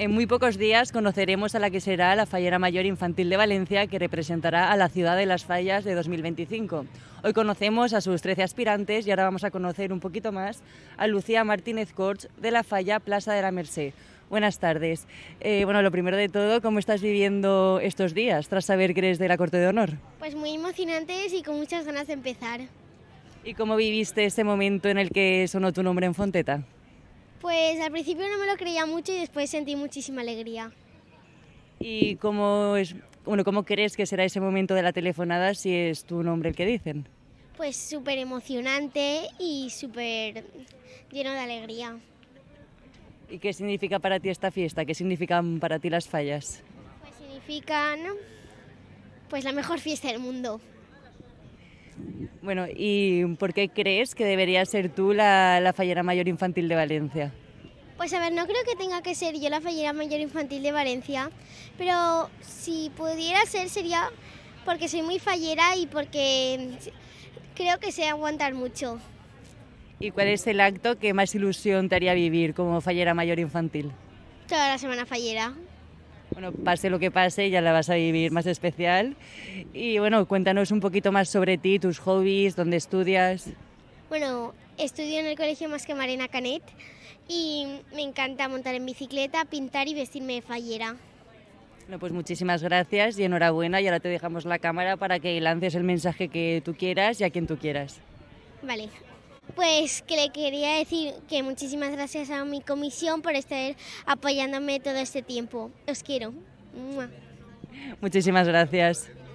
En muy pocos días conoceremos a la que será la Fallera Mayor Infantil de Valencia, que representará a la ciudad de las fallas de 2025. Hoy conocemos a sus 13 aspirantes y ahora vamos a conocer un poquito más a Lucía Martínez Corch de la Falla Plaza de la Merced. Buenas tardes. Eh, bueno, lo primero de todo, ¿cómo estás viviendo estos días tras saber que eres de la Corte de Honor? Pues muy emocionantes y con muchas ganas de empezar. ¿Y cómo viviste ese momento en el que sonó tu nombre en Fonteta? Pues al principio no me lo creía mucho y después sentí muchísima alegría. ¿Y cómo, es, bueno, cómo crees que será ese momento de la telefonada si es tu nombre el que dicen? Pues súper emocionante y súper lleno de alegría. ¿Y qué significa para ti esta fiesta? ¿Qué significan para ti las fallas? Pues significan pues la mejor fiesta del mundo. Bueno, ¿y por qué crees que debería ser tú la, la fallera mayor infantil de Valencia? Pues a ver, no creo que tenga que ser yo la fallera mayor infantil de Valencia, pero si pudiera ser sería porque soy muy fallera y porque creo que sé aguantar mucho. ¿Y cuál es el acto que más ilusión te haría vivir como fallera mayor infantil? Toda la semana fallera. Bueno, pase lo que pase, ya la vas a vivir más especial. Y bueno, cuéntanos un poquito más sobre ti, tus hobbies, dónde estudias. Bueno, estudio en el colegio más que Marina Canet y me encanta montar en bicicleta, pintar y vestirme de fallera. Bueno, pues muchísimas gracias y enhorabuena. Y ahora te dejamos la cámara para que lances el mensaje que tú quieras y a quien tú quieras. Vale, pues que le quería decir que muchísimas gracias a mi comisión por estar apoyándome todo este tiempo. Os quiero. Muchísimas gracias.